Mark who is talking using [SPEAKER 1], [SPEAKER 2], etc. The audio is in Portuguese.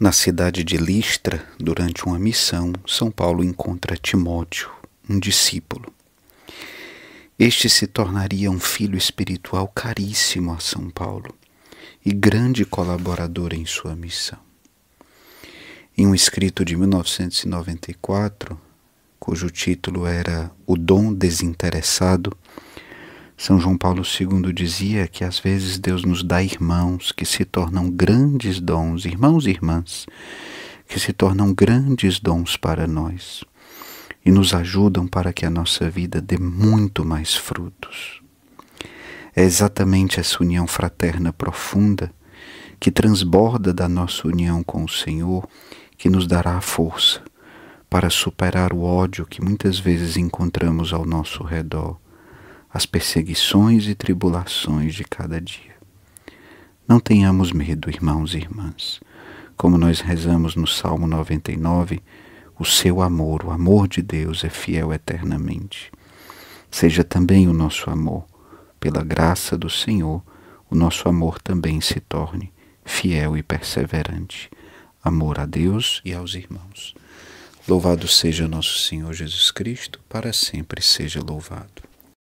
[SPEAKER 1] Na cidade de Listra, durante uma missão, São Paulo encontra Timóteo, um discípulo. Este se tornaria um filho espiritual caríssimo a São Paulo e grande colaborador em sua missão. Em um escrito de 1994, cujo título era O Dom Desinteressado, são João Paulo II dizia que às vezes Deus nos dá irmãos que se tornam grandes dons, irmãos e irmãs, que se tornam grandes dons para nós e nos ajudam para que a nossa vida dê muito mais frutos. É exatamente essa união fraterna profunda que transborda da nossa união com o Senhor que nos dará a força para superar o ódio que muitas vezes encontramos ao nosso redor as perseguições e tribulações de cada dia. Não tenhamos medo, irmãos e irmãs. Como nós rezamos no Salmo 99, o seu amor, o amor de Deus é fiel eternamente. Seja também o nosso amor, pela graça do Senhor, o nosso amor também se torne fiel e perseverante. Amor a Deus e aos irmãos. Louvado seja nosso Senhor Jesus Cristo, para sempre seja louvado.